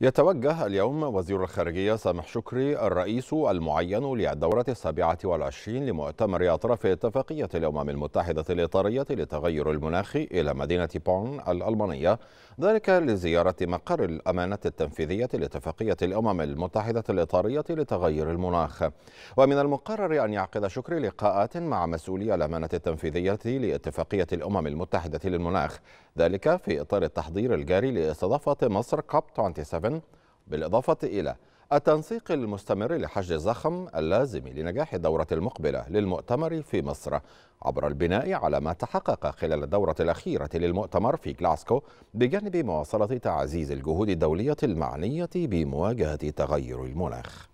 يتوجه اليوم وزير الخارجية سامح شكري الرئيس المعين للدورة السابعة والعشرين لمؤتمر أطراف اتفاقية الأمم المتحدة الإطارية لتغير المناخ إلى مدينة بون الألمانية ذلك لزيارة مقر الأمانة التنفيذية لاتفاقية الأمم المتحدة الإطارية لتغير المناخ ومن المقرر أن يعقد شكري لقاءات مع مسؤولي الأمانة التنفيذية لاتفاقية الأمم المتحدة للمناخ ذلك في إطار التحضير الجاري لاستضافة مصر كاب 27 بالإضافة إلى التنسيق المستمر لحشد الزخم اللازم لنجاح الدورة المقبلة للمؤتمر في مصر عبر البناء على ما تحقق خلال الدورة الأخيرة للمؤتمر في جلاسكو بجانب مواصلة تعزيز الجهود الدولية المعنية بمواجهة تغير المناخ